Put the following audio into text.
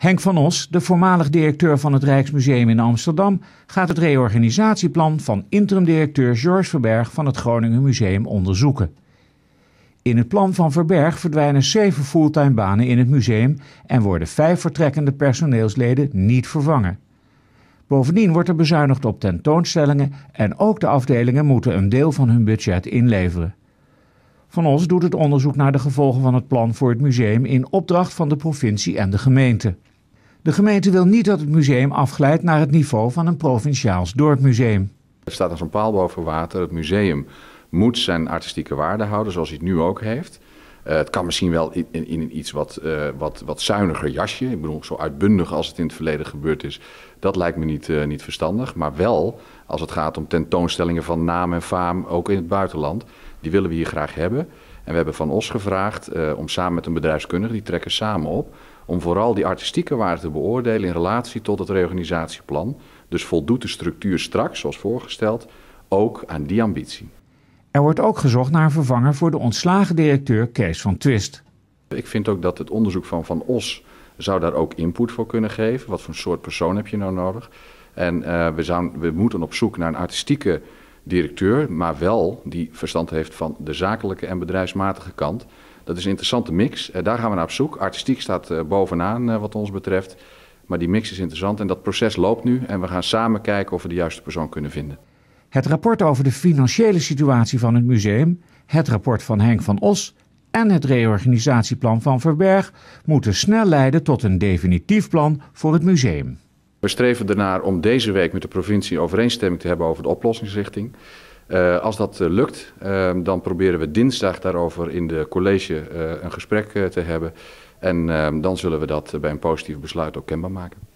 Henk van Os, de voormalig directeur van het Rijksmuseum in Amsterdam, gaat het reorganisatieplan van interim-directeur Georges Verberg van het Groningen Museum onderzoeken. In het plan van Verberg verdwijnen zeven fulltime banen in het museum en worden vijf vertrekkende personeelsleden niet vervangen. Bovendien wordt er bezuinigd op tentoonstellingen en ook de afdelingen moeten een deel van hun budget inleveren. Van Os doet het onderzoek naar de gevolgen van het plan voor het museum in opdracht van de provincie en de gemeente. De gemeente wil niet dat het museum afglijdt naar het niveau van een provinciaals dorpmuseum. Het staat als een paal boven water. Het museum moet zijn artistieke waarde houden, zoals hij het nu ook heeft. Eh, het kan misschien wel in, in, in iets wat, eh, wat, wat zuiniger jasje. Ik bedoel, zo uitbundig als het in het verleden gebeurd is. Dat lijkt me niet, eh, niet verstandig. Maar wel als het gaat om tentoonstellingen van naam en faam, ook in het buitenland. Die willen we hier graag hebben. En we hebben van ons gevraagd om samen met een bedrijfskundige, die trekken samen op, om vooral die artistieke waarde te beoordelen in relatie tot het reorganisatieplan. Dus voldoet de structuur straks, zoals voorgesteld, ook aan die ambitie. Er wordt ook gezocht naar een vervanger voor de ontslagen directeur Kees van Twist. Ik vind ook dat het onderzoek van Van Os zou daar ook input voor kunnen geven. Wat voor soort persoon heb je nou nodig? En eh, we, zouden, we moeten op zoek naar een artistieke directeur, maar wel die verstand heeft van de zakelijke en bedrijfsmatige kant. Dat is een interessante mix. Eh, daar gaan we naar op zoek. Artistiek staat eh, bovenaan eh, wat ons betreft. Maar die mix is interessant en dat proces loopt nu. En we gaan samen kijken of we de juiste persoon kunnen vinden. Het rapport over de financiële situatie van het museum, het rapport van Henk van Os en het reorganisatieplan van Verberg moeten snel leiden tot een definitief plan voor het museum. We streven ernaar om deze week met de provincie overeenstemming te hebben over de oplossingsrichting. Eh, als dat eh, lukt, ehm, dan proberen we dinsdag daarover in de college eh, een gesprek te hebben. En ehm, dan zullen we dat bij een positief besluit ook kenbaar maken.